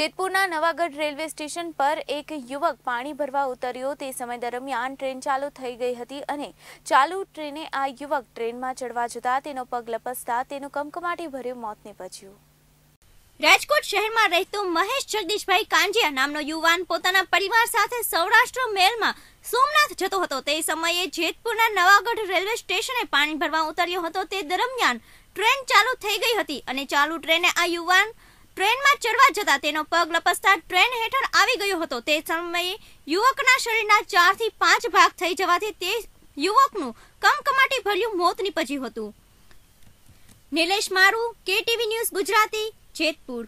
જેતપુરના Navagadh railway station પર એક યુવક પાણી ભરવા ઉતર્યો તે સમય દરમિયાન ટ્રેન ચાલુ થઈ ગઈ હતી અને ચાલુ ટ્રેને આ યુવક ટ્રેનમાં ચડવા જતા તેનો પગ લપસતા તેનું કમકમાટી ભર્યું મોત નીપજ્યું રાજકોટ શહેરમાં રહેતો મહેશ જગદીશભાઈ કાંજિયા નામનો યુવાન પોતાના પરિવાર સાથે સૌરાષ્ટ્ર મેલમાં સોમનાથ જતો હતો તે સમયે જેતપુરના નવાગઢ રેલવે સ્ટેશને પાણી ભરવા ઉતર્યો હતો તે દરમિયાન ટ્રેન ચાલુ થઈ ગઈ હતી અને ચાલુ ટ્રેને આ યુવાન ટ્રેનમાં ચડવા જતા તેનો પગ લપસતા ટ્રેન હેઠળ આવી ગયો હતો તે સમયે યુવકના શરીરના ચારથી પાંચ ભાગ થઈ જવાથી તે યુવકનું કમકમાટી ભર્યું મોત નીપજ્યું હતું નિલેશ મારું કેટીવી ન્યૂઝ ગુજરાતી જેતપુર